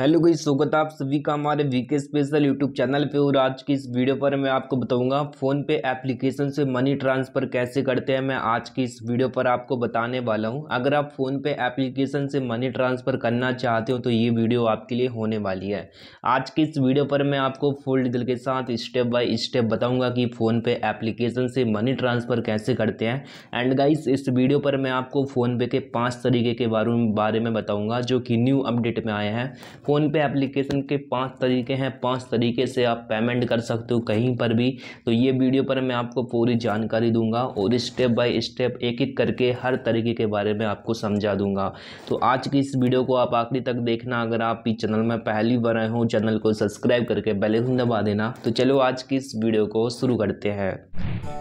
hello गई स्वागत आप सभी का हमारे वीके स्पेशल यूट्यूब चैनल पे और आज की इस वीडियो पर मैं आपको बताऊंगा फ़ोन पे एप्लीकेशन से मनी ट्रांसफ़र कैसे करते हैं मैं आज की इस वीडियो पर आपको बताने वाला हूं अगर आप फ़ोन पे एप्लीकेशन से मनी ट्रांसफ़र करना चाहते हो तो ये वीडियो आपके लिए होने वाली है आज की इस वीडियो पर मैं आपको फुल डिटेल के साथ स्टेप बाई स्टेप बताऊँगा कि फ़ोनपे एप्लीकेशन से मनी ट्रांसफ़र कैसे करते हैं एंड गाइस इस वीडियो पर मैं आपको फ़ोनपे के पाँच तरीके के बारे में बताऊँगा जो कि न्यू अपडेट में आए हैं फ़ोन पे एप्लीकेशन के पांच तरीके हैं पांच तरीके से आप पेमेंट कर सकते हो कहीं पर भी तो ये वीडियो पर मैं आपको पूरी जानकारी दूंगा और स्टेप बाय स्टेप एक एक करके हर तरीके के बारे में आपको समझा दूंगा तो आज की इस वीडियो को आप आखिरी तक देखना अगर आप इस चैनल में पहली बार आए हो चैनल को सब्सक्राइब करके बेल दबा देना तो चलो आज की इस वीडियो को शुरू करते हैं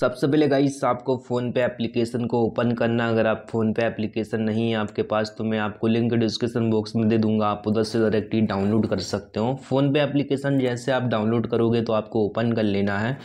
सबसे पहले गाइस आपको फ़ोन पे एप्लीकेशन को ओपन करना अगर आप फ़ोनपे एप्लीकेशन नहीं है आपके पास तो मैं आपको लिंक डिस्क्रिप्शन बॉक्स में दे दूंगा आप उधर से डायरेक्टली डाउनलोड कर सकते हो फ़ोनपे एप्लीकेशन जैसे आप डाउनलोड करोगे तो आपको ओपन कर लेना है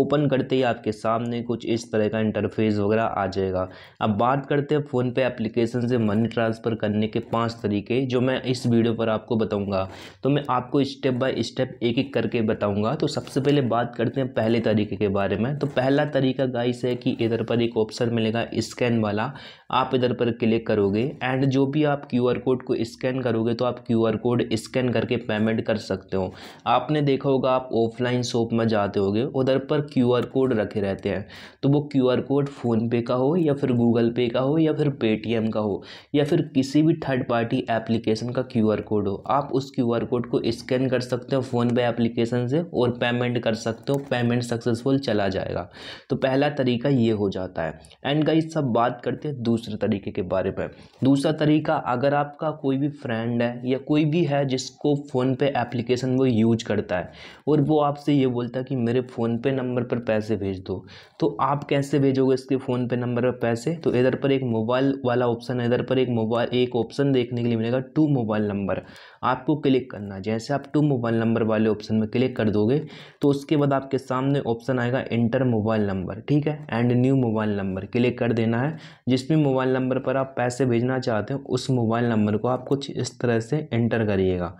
ओपन करते ही आपके सामने कुछ इस तरह का इंटरफेस वगैरह आ जाएगा अब बात करते हैं फ़ोनपे एप्लीकेशन से मनी ट्रांसफ़र करने के पाँच तरीके जो मैं इस वीडियो पर आपको बताऊँगा तो मैं आपको स्टेप बाय स्टेप एक एक करके बताऊँगा तो सबसे पहले बात करते हैं पहले तरीके के बारे में तो पहला तरीका गाइस है कि इधर पर एक ऑप्शन मिलेगा स्कैन वाला आप इधर पर क्लिक करोगे एंड जो भी आप क्यू आर कोड को स्कैन करोगे तो आप क्यू आर कोड स्कैन करके पेमेंट कर सकते हो आपने देखा होगा आप ऑफलाइन शॉप में जाते होगे उधर पर क्यू आर कोड रखे रहते हैं तो वो क्यू आर कोड फ़ोनपे का हो या फिर गूगल पे का हो या फिर पेटीएम का हो या फिर किसी भी थर्ड पार्टी एप्लीकेशन का क्यू आर कोड हो आप उस क्यू आर कोड को स्कैन कर सकते हो फ़ोनपे एप्लीकेशन से और पेमेंट कर सकते हो पेमेंट सक्सेसफुल चला जाएगा तो पहला तरीका ये हो जाता है एंड गाइस सब बात करते हैं दूसरे तरीके के बारे में दूसरा तरीका अगर आपका कोई भी फ्रेंड है या कोई भी है जिसको फ़ोन पे एप्लीकेशन वो यूज करता है और वो आपसे ये बोलता है कि मेरे फ़ोन पे नंबर पर पैसे भेज दो तो आप कैसे भेजोगे इसके फ़ोन पे नंबर पर पैसे तो इधर पर एक मोबाइल वाला ऑप्शन है इधर पर एक मोबाइल एक ऑप्शन देखने के लिए मिलेगा टू मोबाइल नंबर आपको क्लिक करना जैसे आप टू मोबाइल नंबर वाले ऑप्शन में क्लिक कर दोगे तो उसके बाद आपके सामने ऑप्शन आएगा इंटर मोबाइल नंबर नंबर ठीक है and new mobile number click कर देना है जिस भी मोबाइल नंबर पर आप पैसे भेजना चाहते हो उस मोबाइल नंबर को आप कुछ इस तरह से एंटर करिएगा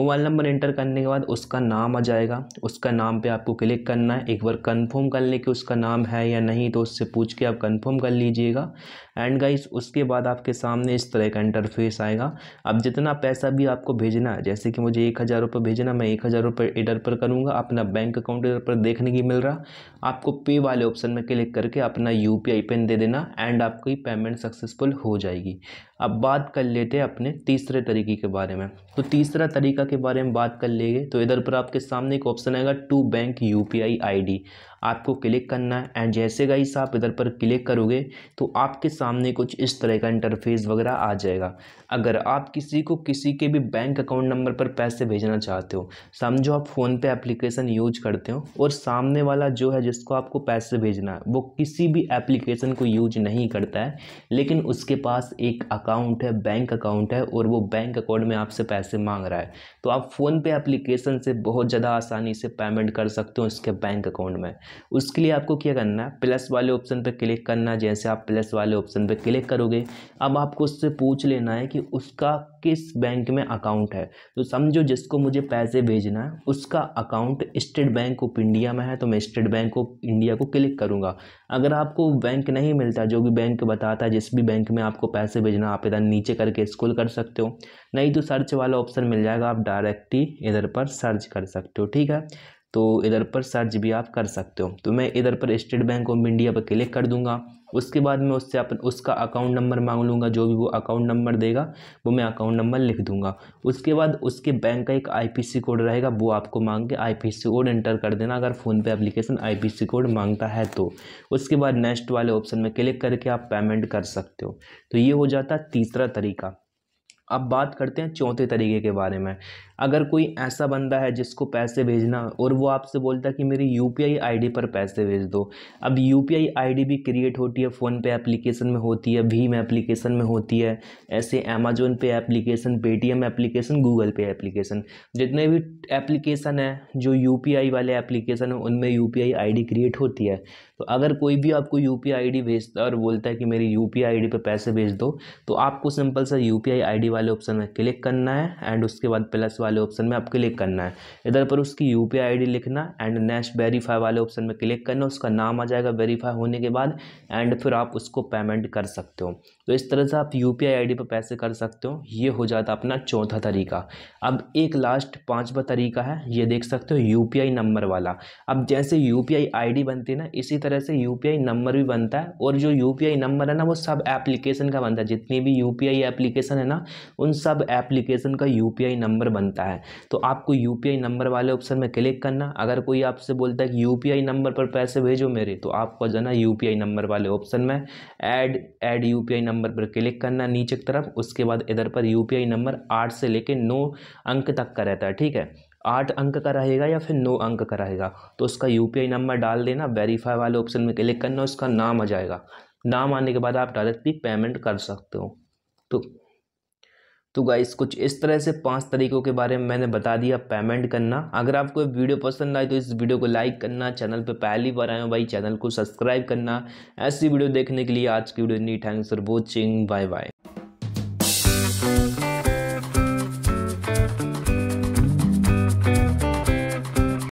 मोबाइल नंबर एंटर करने के बाद उसका नाम आ जाएगा उसका नाम पे आपको क्लिक करना है एक बार कंफर्म कर ले कि उसका नाम है या नहीं तो उससे पूछ के आप कन्फर्म कर लीजिएगा एंड गाइस उसके बाद आपके सामने इस तरह का इंटरफेस आएगा अब जितना पैसा भी आपको भेजना है जैसे कि मुझे एक हज़ार रुपये भेजना मैं एक हज़ार रुपये इधर पर करूँगा अपना बैंक अकाउंट इधर पर देखने की मिल रहा आपको पे वाले वाले ऑप्शन में क्लिक करके अपना यू पी आई पिन दे देना एंड आपकी पेमेंट सक्सेसफुल हो जाएगी अब बात कर लेते हैं अपने तीसरे तरीके के बारे में तो तीसरा तरीका के बारे में बात कर लेंगे तो इधर पर आपके सामने एक ऑप्शन आएगा to bank U P I I D आपको क्लिक करना है एंड जैसे गाइस आप इधर पर क्लिक करोगे तो आपके सामने कुछ इस तरह का इंटरफेस वगैरह आ जाएगा अगर आप किसी को किसी के भी बैंक अकाउंट नंबर पर पैसे भेजना चाहते हो समझो आप फ़ोनपे एप्लीकेशन यूज करते हो और सामने वाला जो है जिसको आपको पैसे टेक्स्ट भेजना वो किसी भी एप्लीकेशन को यूज नहीं करता है लेकिन उसके पास एक अकाउंट है बैंक अकाउंट है और वो बैंक अकाउंट में आपसे पैसे मांग रहा है तो आप फ़ोनपे एप्लीकेशन से बहुत ज़्यादा आसानी से पेमेंट कर सकते हो उसके बैंक अकाउंट में उसके लिए आपको क्या करना है प्लस वाले ऑप्शन पर क्लिक करना जैसे आप प्लस वाले ऑप्शन पर क्लिक करोगे अब आपको उससे पूछ लेना है कि उसका किस बैंक में अकाउंट है तो समझो जिसको मुझे पैसे भेजना है उसका account State Bank of India में है तो मैं स्टेट बैंक ऑफ इंडिया को क्लिक करूँगा अगर आपको बैंक नहीं मिलता जो भी बैंक बताता है जिस भी बैंक में आपको पैसे भेजना आप इधर नीचे करके स्कूल कर सकते हो नहीं तो सर्च वाला ऑप्शन मिल जाएगा आप डायरेक्टली इधर पर सर्च कर सकते हो ठीक है तो इधर पर सर्च भी आप कर सकते हो तो मैं इधर पर स्टेट बैंक ऑफ इंडिया पर क्लिक कर दूंगा उसके बाद मैं उससे अपन उसका अकाउंट नंबर मांग लूँगा जो भी वो अकाउंट नंबर देगा वो मैं अकाउंट नंबर लिख दूंगा उसके बाद उसके बैंक का एक आईपीसी कोड रहेगा वो आपको मांग के आईपीसी कोड एंटर कर देना अगर फ़ोन पे एप्लीकेशन आईपीसी कोड मांगता है तो उसके बाद नेक्स्ट वाले ऑप्शन में क्लिक करके आप पेमेंट कर सकते हो तो ये हो जाता तीसरा तरीका अब बात करते हैं चौथे तरीके के बारे में अगर कोई ऐसा बंदा है जिसको पैसे भेजना और वो आपसे बोलता है कि मेरी यू पी आई पर पैसे भेज दो अब यू पी आई भी क्रिएट होती है फ़ोनपे एप्लीकेशन में होती है भीम एप्लीकेशन में होती है ऐसे Amazon Pay application Paytm application Google Pay application जितने भी एप्लीकेशन हैं जो यू वाले एप्लीकेशन हैं उनमें यू पी क्रिएट होती है तो अगर कोई भी आपको यू पी आई डी भेजता है और बोलता है कि मेरी यू पी आई डी पर पैसे भेज दो तो आपको सिंपल सा U P I I D वाले ऑप्शन में क्लिक करना है एंड उसके बाद प्लस वाले ऑप्शन में आप क्लिक करना है इधर पर उसकी यू पी आई डी लिखना एंड नेक्स्ट वेरीफाई वाले ऑप्शन में क्लिक करना उसका नाम आ जाएगा वेरीफाई होने के बाद एंड फिर आप उसको पेमेंट कर सकते हो तो इस तरह से आप U P I I D पर पैसे कर सकते हो ये हो जाता अपना चौथा तरीका अब एक लास्ट पाँचवा तरीका है ये देख सकते हो यू पी आई नंबर वाला अब जैसे U P I I D बनती है ना इसी तरह तरह से यू नंबर भी बनता है और जो यू नंबर है ना वो सब एप्लीकेशन का बनता है जितनी भी यू एप्लीकेशन है ना उन सब एप्लीकेशन का यू नंबर बनता है तो आपको यू नंबर वाले ऑप्शन में क्लिक करना अगर कोई आपसे बोलता है कि यू नंबर पर पैसे भेजो मेरे तो आपको जाना यू नंबर वाले ऑप्शन में ऐड ऐड यू नंबर पर क्लिक करना नीचे की तरफ उसके बाद इधर पर यू नंबर आठ से लेकर नौ अंक तक का रहता है ठीक है आठ अंक का रहेगा या फिर नौ अंक का रहेगा तो उसका यूपीआई नंबर डाल देना वेरीफाई वाले ऑप्शन में क्लिक करना उसका नाम आ जाएगा नाम आने के बाद आप डायरेक्टली पेमेंट कर सकते हो तो तो गाइस कुछ इस तरह से पांच तरीकों के बारे में मैंने बता दिया पेमेंट करना अगर आपको वीडियो पसंद आए तो इस वीडियो को लाइक करना चैनल पर पहली बार आए हो भाई चैनल को सब्सक्राइब करना ऐसी वीडियो देखने के लिए आज की वीडियो नी thanks for watching bye bye